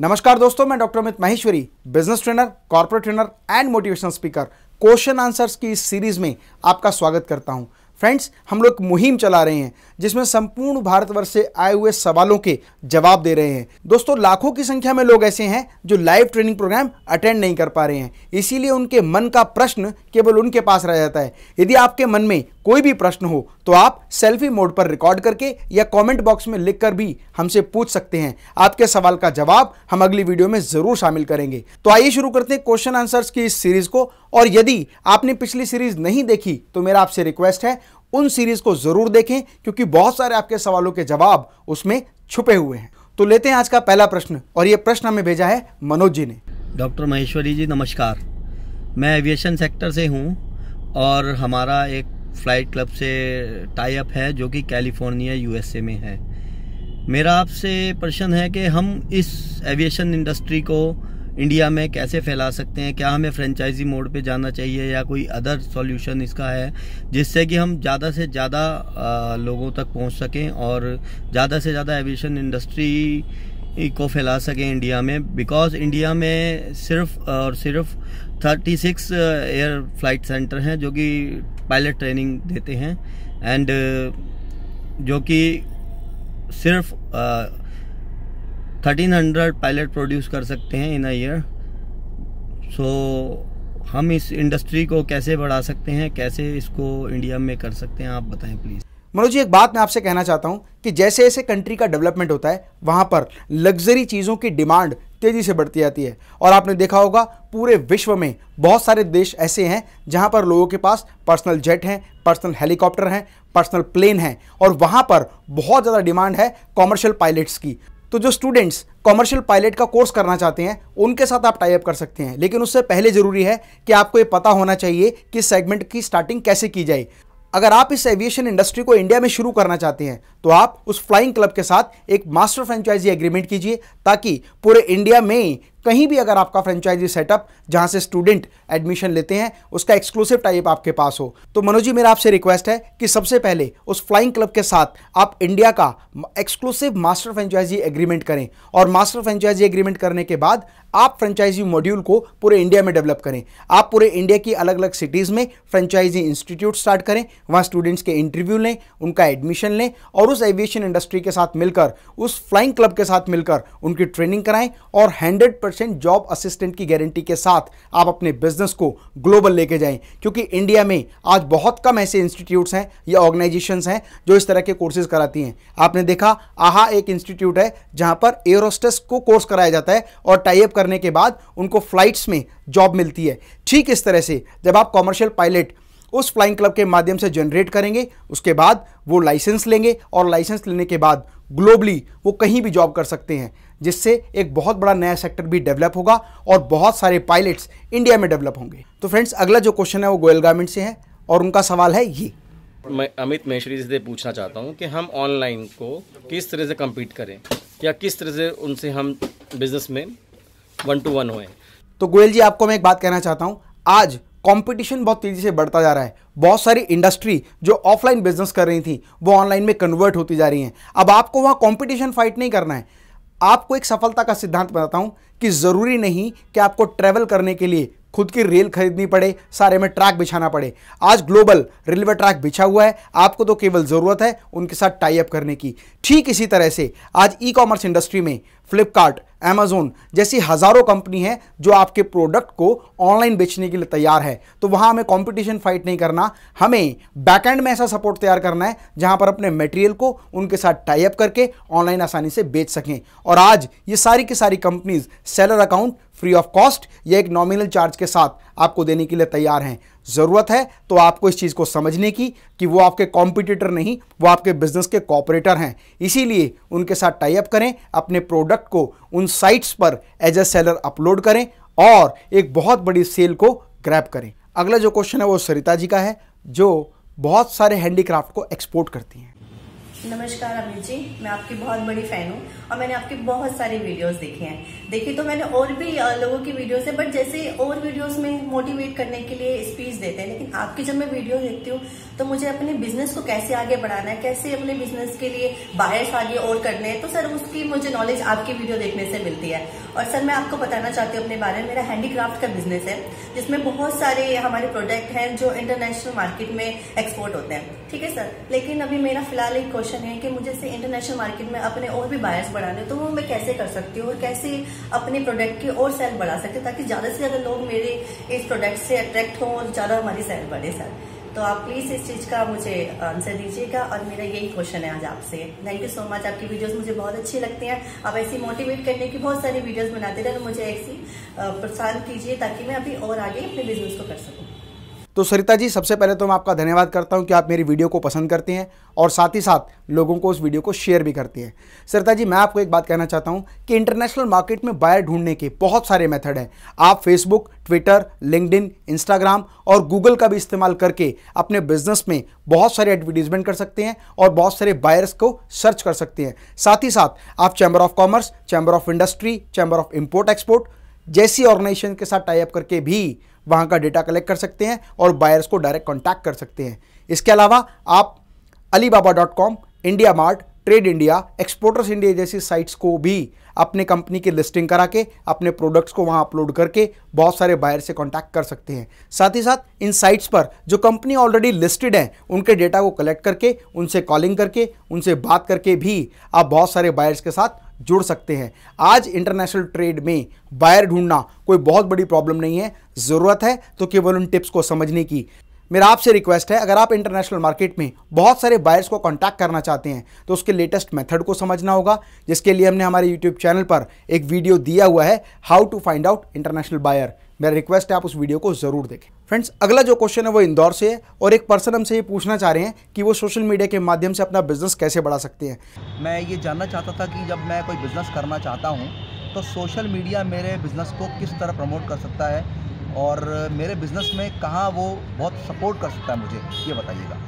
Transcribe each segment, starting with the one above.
नमस्कार दोस्तों मैं doctor Amit Maheshwari business trainer corporate trainer and motivational speaker question answers की इस सीरीज में आपका स्वागत करता हूं फ्रेंड्स हम लोग मुहिम चला रहे हैं जिसमें संपूर्ण भारतवर्ष से आए हुए सवालों के जवाब दे रहे हैं दोस्तों लाखों की संख्या में लोग ऐसे हैं जो लाइव ट्रेनिंग प्रोग्राम अटेंड नहीं कर पा रहे हैं इसीलिए उनके मन का प्रश्न केवल उनके पास रह जाता है यदि आपके मन में कोई भी प्रश्न हो तो आप सेल्फी मोड पर रिकॉर्ड करके या कमेंट बॉक्स में लिखकर भी हमसे पूछ सकते हैं आपके सवाल का जवाब हम अगली वीडियो में जरूर शामिल करेंगे तो आइए शुरू करते हैं क्वेश्चन आंसर्स की इस सीरीज को और यदि आपने पिछली सीरीज नहीं देखी तो मेरा आपसे रिक्वेस्ट है उन सीरीज को जरूर देखें क्योंकि बहुत सारे आपके सवालों के जवाब उसमें छुपे हुए हैं तो लेते हैं आज का पहला प्रश्न और ये प्रश्न हमें भेजा है मनोज जी ने डॉक्टर महेश्वरी जी नमस्कार मैं एविएशन सेक्टर से हूँ और हमारा एक फ्लाइट क्लब से टाई अप है जो कि कैलिफोर्निया यूएसए में है मेरा आपसे प्रश्न है कि हम इस एविएशन इंडस्ट्री को इंडिया में कैसे फैला सकते हैं क्या हमें फ्रेंचाइजी मोड पे जाना चाहिए या कोई अदर सॉल्यूशन इसका है जिससे कि हम ज़्यादा से ज़्यादा लोगों तक पहुंच सकें और ज़्यादा से ज़्यादा एविएशन इंडस्ट्री को फैला सकें इंडिया में बिकॉज़ इंडिया में सिर्फ और सिर्फ thirty six air flight centre हैं जो कि पायलट ट्रेनिंग देते हैं एंड uh, जो कि सिर्फ थर्टीन हंड्रेड पायलट प्रोड्यूस कर सकते हैं इन अ ईयर सो हम इस इंडस्ट्री को कैसे बढ़ा सकते हैं कैसे इसको इंडिया में कर सकते हैं आप बताएं प्लीज़ मनोज जी एक बात मैं आपसे कहना चाहता हूँ कि जैसे जैसे कंट्री का डेवलपमेंट होता है वहाँ पर लग्जरी चीज़ों की डिमांड तेज़ी से बढ़ती जाती है और आपने देखा होगा पूरे विश्व में बहुत सारे देश ऐसे हैं जहाँ पर लोगों के पास पर्सनल जेट हैं पर्सनल हेलीकॉप्टर हैं पर्सनल प्लेन हैं और वहाँ पर बहुत ज़्यादा डिमांड है कॉमर्शियल पायलट्स की तो जो स्टूडेंट्स कॉमर्शियल पायलट का कोर्स करना चाहते हैं उनके साथ आप टाइप कर सकते हैं लेकिन उससे पहले ज़रूरी है कि आपको ये पता होना चाहिए कि सेगमेंट की स्टार्टिंग कैसे की जाए अगर आप इस एविएशन इंडस्ट्री को इंडिया में शुरू करना चाहते हैं तो आप उस फ्लाइंग क्लब के साथ एक मास्टर फ्रेंचाइजी एग्रीमेंट कीजिए ताकि पूरे इंडिया में कहीं भी अगर आपका फ्रेंचाइजी सेटअप जहाँ से स्टूडेंट एडमिशन लेते हैं उसका एक्सक्लूसिव टाइप आपके पास हो तो मनोज जी मेरा आपसे रिक्वेस्ट है कि सबसे पहले उस फ्लाइंग क्लब के साथ आप इंडिया का एक्सक्लूसिव मास्टर फ्रेंचाइजी एग्रीमेंट करें और मास्टर फ्रेंचाइजी एग्रीमेंट करने के बाद आप फ्रेंचाइजी मॉड्यूल को पूरे इंडिया में डेवलप करें आप पूरे इंडिया की अलग अलग सिटीज़ में फ्रेंचाइजी इंस्टीट्यूट स्टार्ट करें वहाँ स्टूडेंट्स के इंटरव्यू लें उनका एडमिशन लें और उस एविएशन इंडस्ट्री के साथ मिलकर उस फ्लाइंग क्लब के साथ मिलकर उनकी ट्रेनिंग कराएं और हंड्रेड परसेंट जॉब असिस्टेंट की गारंटी के साथ आप अपने बिजनेस को ग्लोबल लेके जाएं क्योंकि इंडिया में आज बहुत कम ऐसे इंस्टीट्यूट्स हैं या ऑर्गेनाइजेशंस हैं जो इस तरह के कोर्सेज कराती हैं आपने देखा आहा एक इंस्टीट्यूट है जहां पर एयरोस्टेस को कोर्स कराया जाता है और टाइप करने के बाद उनको फ्लाइट्स में जॉब मिलती है ठीक इस तरह से जब आप कॉमर्शियल पायलट उस फ्लाइंग क्लब के माध्यम से जनरेट करेंगे उसके बाद वो लाइसेंस लेंगे और लाइसेंस लेने के बाद ग्लोबली वो कहीं भी जॉब कर सकते हैं जिससे एक बहुत बड़ा नया सेक्टर भी डेवलप होगा और बहुत सारे पायलट्स इंडिया में डेवलप होंगे तो फ्रेंड्स अगला जो क्वेश्चन है वो गोयल गारमेंट से है और उनका सवाल है ये मैं अमित मेशरी से पूछना चाहता हूँ कि हम ऑनलाइन को किस तरह से कम्पीट करें या किस तरह से उनसे हम बिजनेस में वन टू वन होएं तो गोयल जी आपको मैं एक बात कहना चाहता हूँ आज कंपटीशन बहुत तेज़ी से बढ़ता जा रहा है बहुत सारी इंडस्ट्री जो ऑफलाइन बिजनेस कर रही थी वो ऑनलाइन में कन्वर्ट होती जा रही हैं अब आपको वहाँ कंपटीशन फाइट नहीं करना है आपको एक सफलता का सिद्धांत बताता हूं कि ज़रूरी नहीं कि आपको ट्रैवल करने के लिए खुद की रेल खरीदनी पड़े सारे में ट्रैक बिछाना पड़े आज ग्लोबल रेलवे ट्रैक बिछा हुआ है आपको तो केवल ज़रूरत है उनके साथ टाई अप करने की ठीक इसी तरह से आज ई कॉमर्स इंडस्ट्री में फ्लिपकार्ट एमेज़ोन जैसी हज़ारों कंपनी है जो आपके प्रोडक्ट को ऑनलाइन बेचने के लिए तैयार है तो वहाँ हमें कंपटीशन फाइट नहीं करना हमें बैकएंड में ऐसा सपोर्ट तैयार करना है जहाँ पर अपने मटेरियल को उनके साथ टाइप करके ऑनलाइन आसानी से बेच सकें और आज ये सारी की सारी companies seller account free of cost या एक नॉमिनल चार्ज के साथ आपको देने के लिए तैयार हैं ज़रूरत है तो आपको इस चीज़ को समझने की कि वो आपके कॉम्पिटिटर नहीं वो आपके बिजनेस के कॉपरेटर हैं इसीलिए उनके साथ टाइप करें अपने प्रोडक्ट को उन साइट्स पर एज ए सेलर अपलोड करें और एक बहुत बड़ी सेल को ग्रैप करें अगला जो क्वेश्चन है वो सरिता जी का है जो बहुत सारे हैंडीक्राफ्ट को एक्सपोर्ट करती हैं नमस्कार अमित जी मैं आपकी बहुत बड़ी फ़ैन हूँ और मैंने आपके बहुत सारे वीडियोस देखे हैं देखे तो मैंने और भी लोगों की वीडियोस है बट जैसे और वीडियोस में मोटिवेट करने के लिए स्पीच देते हैं लेकिन आपकी जब मैं वीडियो देखती हूँ तो मुझे अपने बिजनेस को कैसे आगे बढ़ाना है कैसे अपने बिजनेस के लिए बायर्स आगे और करने हैं तो सर उसकी मुझे नॉलेज आपकी वीडियो देखने से मिलती है और सर मैं आपको बताना चाहती हूँ अपने बारे में मेरा हैंडीक्राफ्ट का बिजनेस है जिसमें बहुत सारे हमारे प्रोडक्ट हैं जो इंटरनेशनल मार्केट में एक्सपोर्ट होते हैं ठीक है सर लेकिन अभी मेरा फिलहाल एक क्वेश्चन है कि मुझे से इंटरनेशनल मार्केट में अपने और भी बायर्स बढ़ाने तो वो मैं कैसे कर सकती हूँ और कैसे अपने प्रोडक्ट की और सेल बढ़ा सकती हूँ ताकि ज्यादा से ज्यादा लोग मेरे इस प्रोडक्ट से अट्रैक्ट हों और ज्यादा हमारी सेल बढ़े सर तो आप प्लीज इस चीज का मुझे आंसर uh, दीजिएगा और मेरा यही क्वेश्चन है आज आपसे थैंक यू सो मच आपकी वीडियोस मुझे बहुत अच्छी लगती हैं आप ऐसी मोटिवेट करने की बहुत सारी वीडियोस बनाते रहे मुझे ऐसी uh, प्रोत्साहन कीजिए ताकि मैं अभी और आगे अपने बिजनेस को कर सकूँ तो सरिता जी सबसे पहले तो मैं आपका धन्यवाद करता हूँ कि आप मेरी वीडियो को पसंद करती हैं और साथ ही साथ लोगों को उस वीडियो को शेयर भी करती हैं सरिता जी मैं आपको एक बात कहना चाहता हूँ कि इंटरनेशनल मार्केट में बायर ढूंढने के बहुत सारे मेथड हैं आप फेसबुक ट्विटर लिंकडिन इंस्टाग्राम और गूगल का भी इस्तेमाल करके अपने बिजनेस में बहुत सारे एडवर्टीजमेंट कर सकते हैं और बहुत सारे बायर्स को सर्च कर सकते हैं साथ ही साथ आप chamber of commerce chamber of industry chamber of import export जैसी ऑर्गेनाइजेशन के साथ टाइप करके भी वहाँ का डेटा कलेक्ट कर सकते हैं और बायर्स को डायरेक्ट कॉन्टैक्ट कर सकते हैं इसके अलावा आप baba dot com India mart trade India exporters India जैसी साइट्स को भी अपने कंपनी की लिस्टिंग करा के अपने प्रोडक्ट्स को वहाँ अपलोड करके बहुत सारे बायर से कॉन्टैक्ट कर सकते हैं साथ ही साथ इन साइट्स पर जो कंपनी ऑलरेडी लिस्टेड हैं उनके डेटा को कलेक्ट करके उनसे कॉलिंग करके उनसे बात करके भी आप बहुत सारे बायर्स के साथ जुड़ सकते हैं आज इंटरनेशनल ट्रेड में बायर ढूंढना कोई बहुत बड़ी प्रॉब्लम नहीं है ज़रूरत है तो केवल उन टिप्स को समझने की मेरा आपसे रिक्वेस्ट है अगर आप इंटरनेशनल मार्केट में बहुत सारे बायर्स को कांटेक्ट करना चाहते हैं तो उसके लेटेस्ट मेथड को समझना होगा जिसके लिए हमने हमारे यूट्यूब चैनल पर एक वीडियो दिया हुआ है how to find out international buyer मेरा रिक्वेस्ट है आप उस वीडियो को ज़रूर देखें फ्रेंड्स अगला जो क्वेश्चन है वो इंदौर से है और एक पर्सन हमसे ये पूछना चाह रहे हैं कि वो सोशल मीडिया के माध्यम से अपना बिजनेस कैसे बढ़ा सकते हैं मैं ये जानना चाहता था कि जब मैं कोई बिज़नेस करना चाहता हूँ तो सोशल मीडिया मेरे बिज़नेस को किस तरह प्रमोट कर सकता है और मेरे बिज़नेस में कहाँ वो बहुत सपोर्ट कर सकता है मुझे ये बताइएगा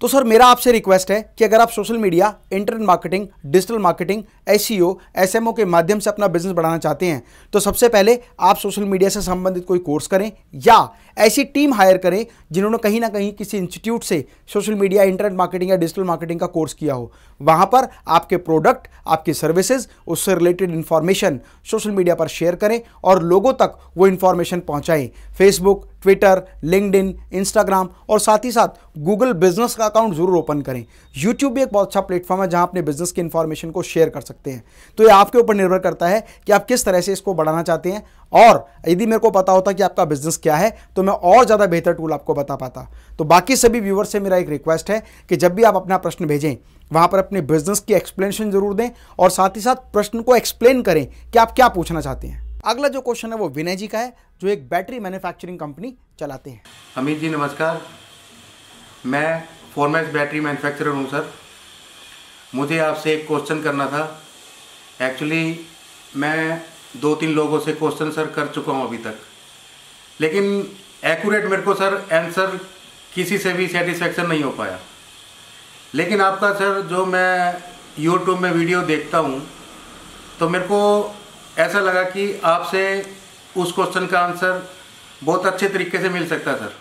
तो सर मेरा आपसे रिक्वेस्ट है कि अगर आप social media internet marketing digital marketing S SMO के माध्यम से अपना बिजनेस बढ़ाना चाहते हैं तो सबसे पहले आप सोशल मीडिया से संबंधित कोई कोर्स करें या ऐसी टीम हायर करें जिन्होंने कहीं ना कहीं किसी इंस्टीट्यूट से सोशल मीडिया इंटरनेट मार्केटिंग या डिजिटल मार्केटिंग का कोर्स किया हो वहाँ पर आपके प्रोडक्ट आपकी सर्विसेज उससे रिलेटेड इन्फॉर्मेशन सोशल मीडिया पर शेयर करें और लोगों तक वो इन्फॉर्मेशन पहुँचाएँ Facebook Twitter LinkedIn Instagram और साथ ही साथ गूगल बिजनेस का अकाउंट जरूर ओपन करें यूट्यूब भी एक बहुत अच्छा प्लेटफॉर्म है जहां अपने बिजनेस की इन्फॉर्मेशन को शेयर कर सकते हैं तो ये आपके ऊपर निर्भर करता है कि आप किस तरह से इसको बढ़ाना चाहते हैं और यदि मेरे को पता होता कि आपका बिजनेस क्या है तो मैं और ज़्यादा बेहतर टूल आपको बता पाता तो बाकी सभी व्यूवर्स से मेरा एक रिक्वेस्ट है कि जब भी आप अपना प्रश्न भेजें वहाँ पर अपने बिजनेस की एक्सप्लेनेशन जरूर दें और साथ ही साथ प्रश्न को एक्सप्लेन करें कि आप क्या पूछना चाहते हैं अगला जो क्वेश्चन है वो विनय जी का है जो एक बैटरी मैन्युफैक्चरिंग कंपनी चलाते हैं अमित जी नमस्कार मैं फॉर्मेक्स बैटरी मैन्युफैक्चरर हूँ सर मुझे आपसे एक क्वेश्चन करना था एक्चुअली मैं दो तीन लोगों से क्वेश्चन सर कर चुका हूँ अभी तक लेकिन एक्यूरेट मेरे को सर आंसर किसी से भी सेटिस्फेक्शन नहीं हो पाया लेकिन आपका सर जो मैं यूट्यूब में वीडियो देखता हूँ तो मेरे को ऐसा लगा कि आपसे उस क्वेश्चन का आंसर बहुत अच्छे तरीके से मिल सकता सर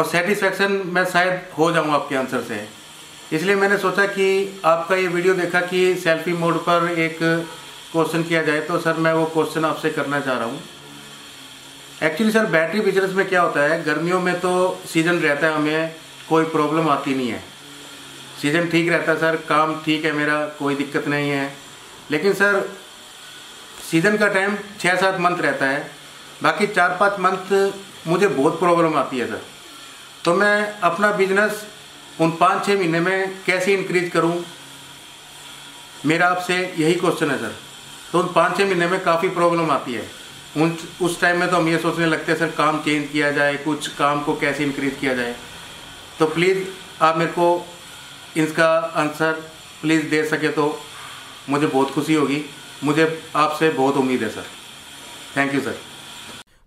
और सेटिस्फेक्शन मैं शायद हो जाऊँ आपके आंसर से इसलिए मैंने सोचा कि आपका ये वीडियो देखा कि सेल्फी मोड पर एक क्वेश्चन किया जाए तो सर मैं वो क्वेश्चन आपसे करना चाह रहा हूँ एक्चुअली सर बैटरी बिजनेस में क्या होता है गर्मियों में तो सीज़न रहता है हमें कोई प्रॉब्लम आती नहीं है सीज़न ठीक रहता है सर काम ठीक है मेरा कोई दिक्कत नहीं है लेकिन सर सीजन का टाइम छः सात मंथ रहता है बाकी चार पाँच मंथ मुझे बहुत प्रॉब्लम आती है सर तो मैं अपना बिजनेस उन पाँच छः महीने में कैसे इंक्रीज करूं मेरा आपसे यही क्वेश्चन है सर तो उन पाँच छः महीने में काफ़ी प्रॉब्लम आती है उन उस टाइम में तो हम ये सोचने लगते हैं सर काम चेंज किया जाए कुछ काम को कैसे इंक्रीज किया जाए तो प्लीज़ आप मेरे को इसका आंसर प्लीज़ दे सके तो मुझे बहुत खुशी होगी मुझे आपसे बहुत उम्मीद है sir thank you sir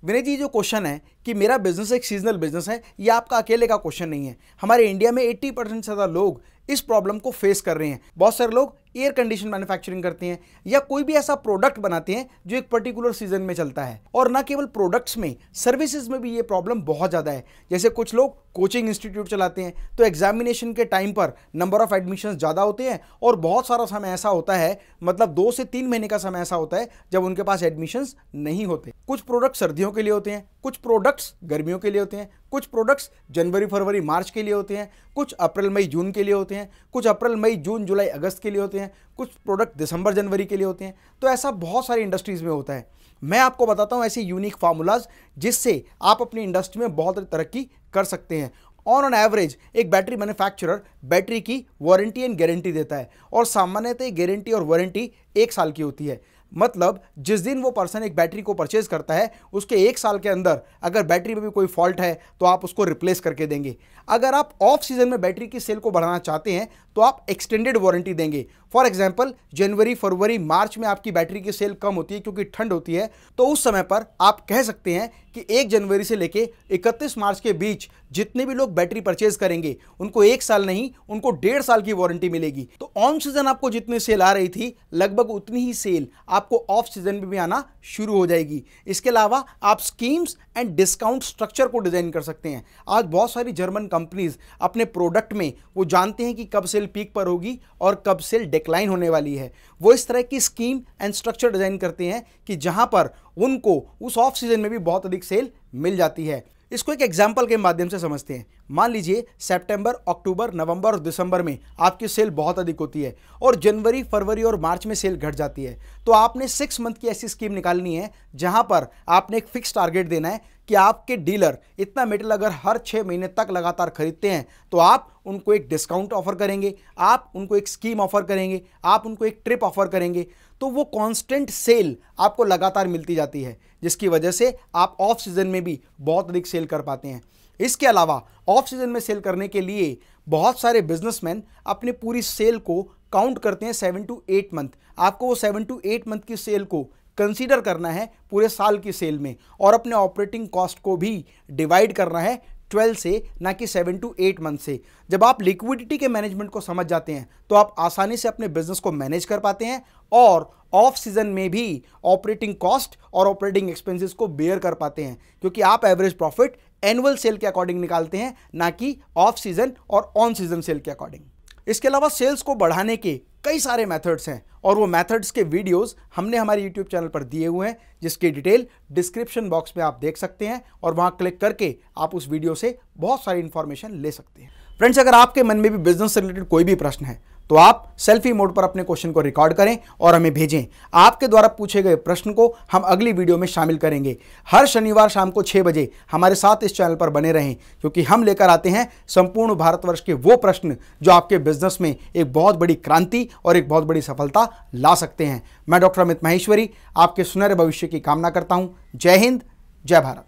Vinay ji जो क्वेश्चन है कि मेरा बिजनेस एक सीजनल बिजनेस है ये आपका अकेले का क्वेश्चन नहीं है हमारे इंडिया में 80 परसेंट से ज़्यादा लोग इस प्रॉब्लम को फेस कर रहे हैं बहुत सारे लोग एयर कंडीशन मैन्युफैक्चरिंग करते हैं या कोई भी ऐसा प्रोडक्ट बनाते हैं जो एक पर्टिकुलर सीजन में चलता है और ना केवल प्रोडक्ट्स में सर्विसेज में भी ये प्रॉब्लम बहुत ज़्यादा है जैसे कुछ लोग कोचिंग इंस्टीट्यूट चलाते हैं तो एग्जामिनेशन के टाइम पर नंबर ऑफ एडमिशन ज़्यादा होते हैं और बहुत सारा समय ऐसा होता है मतलब दो से तीन महीने का समय ऐसा होता है जब उनके पास एडमिशन्स नहीं होते कुछ प्रोडक्ट सर्दियों के लिए होते हैं कुछ प्रोडक्ट्स गर्मियों के लिए होते हैं कुछ प्रोडक्ट्स जनवरी फरवरी मार्च के लिए होते हैं कुछ अप्रैल मई जून के लिए होते हैं कुछ अप्रैल मई जून जुलाई अगस्त के लिए होते हैं हैं कुछ प्रोडक्ट दिसंबर जनवरी के लिए होते हैं तो ऐसा बहुत सारी इंडस्ट्रीज़ में होता है मैं आपको बताता हूँ ऐसे यूनिक फार्मूलाज जिससे आप अपनी इंडस्ट्री में बहुत तरक्की कर सकते हैं ऑन ऑन एवरेज एक बैटरी मैन्युफैक्चरर बैटरी की वारंटी एंड गारंटी देता है और सामान्यतः गारंटी और वारंटी एक साल की होती है मतलब जिस दिन वो पर्सन एक बैटरी को परचेज करता है उसके एक साल के अंदर अगर बैटरी में भी कोई फॉल्ट है तो आप उसको रिप्लेस करके देंगे अगर आप ऑफ सीजन में बैटरी की सेल को बढ़ाना चाहते हैं तो आप एक्सटेंडेड वारंटी देंगे फॉर एग्जाम्पल जनवरी फरवरी मार्च में आपकी बैटरी की सेल कम होती है क्योंकि ठंड होती है तो उस समय पर आप कह सकते हैं कि एक जनवरी से लेकर इकतीस मार्च के बीच जितने भी लोग बैटरी परचेज करेंगे उनको एक साल नहीं उनको डेढ़ साल की वारंटी मिलेगी तो ऑन सीजन आपको जितनी सेल आ रही थी लगभग उतनी ही सेल आपको ऑफ सीजन में भी आना शुरू हो जाएगी इसके अलावा आप स्कीम्स एंड डिस्काउंट स्ट्रक्चर को डिज़ाइन कर सकते हैं आज बहुत सारी जर्मन कंपनीज अपने प्रोडक्ट में वो जानते हैं कि कब सेल पीक पर होगी और कब सेल डिक्लाइन होने वाली है वो इस तरह की स्कीम एंड स्ट्रक्चर डिज़ाइन करते हैं कि जहाँ पर उनको उस ऑफ सीजन में भी बहुत अधिक सेल मिल जाती है इसको एक एग्जाम्पल के माध्यम से समझते हैं मान लीजिए सितंबर, अक्टूबर नवंबर और दिसंबर में आपकी सेल बहुत अधिक होती है और जनवरी फरवरी और मार्च में सेल घट जाती है तो आपने सिक्स मंथ की ऐसी स्कीम निकालनी है जहां पर आपने एक फिक्स टारगेट देना है कि आपके डीलर इतना मेटल अगर हर छः महीने तक लगातार खरीदते हैं तो आप उनको एक डिस्काउंट ऑफर करेंगे आप उनको एक स्कीम ऑफर करेंगे आप उनको एक ट्रिप ऑफर करेंगे तो वो कांस्टेंट सेल आपको लगातार मिलती जाती है जिसकी वजह से आप ऑफ सीजन में भी बहुत अधिक सेल कर पाते हैं इसके अलावा ऑफ सीजन में सेल करने के लिए बहुत सारे बिजनेसमैन अपनी पूरी सेल को काउंट करते हैं सेवन टू एट मंथ आपको वो सेवन टू एट मंथ की सेल को कंसीडर करना है पूरे साल की सेल में और अपने ऑपरेटिंग कॉस्ट को भी डिवाइड करना है 12 से ना कि 7 टू 8 मंथ से जब आप लिक्विडिटी के मैनेजमेंट को समझ जाते हैं तो आप आसानी से अपने बिजनेस को मैनेज कर पाते हैं और ऑफ सीजन में भी ऑपरेटिंग कॉस्ट और ऑपरेटिंग एक्सपेंसेस को बेयर कर पाते हैं क्योंकि आप एवरेज प्रॉफिट एनुअल सेल के अकॉर्डिंग निकालते हैं ना कि ऑफ सीजन और ऑन सीजन सेल के अकॉर्डिंग इसके अलावा सेल्स को बढ़ाने के कई सारे मेथड्स हैं और वो मेथड्स के वीडियोस हमने हमारे यूट्यूब चैनल पर दिए हुए हैं जिसकी डिटेल डिस्क्रिप्शन बॉक्स में आप देख सकते हैं और वहाँ क्लिक करके आप उस वीडियो से बहुत सारी इन्फॉर्मेशन ले सकते हैं फ्रेंड्स अगर आपके मन में भी बिजनेस से रिलेटेड कोई भी प्रश्न है तो आप सेल्फी मोड पर अपने क्वेश्चन को रिकॉर्ड करें और हमें भेजें आपके द्वारा पूछे गए प्रश्न को हम अगली वीडियो में शामिल करेंगे हर शनिवार शाम को छः बजे हमारे साथ इस चैनल पर बने रहें क्योंकि हम लेकर आते हैं संपूर्ण भारतवर्ष के वो प्रश्न जो आपके बिजनेस में एक बहुत बड़ी क्रांति और एक बहुत बड़ी सफलता ला सकते हैं मैं डॉक्टर अमित महेश्वरी आपके सुनहरे भविष्य की कामना करता हूँ जय हिंद जय भारत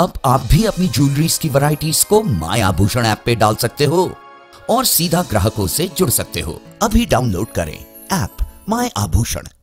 अब आप भी अपनी ज्वेलरीज की वैरायटीज को माया भूषण ऐप पे डाल सकते हो और सीधा ग्राहकों से जुड़ सकते हो अभी डाउनलोड करें ऐप माय आभूषण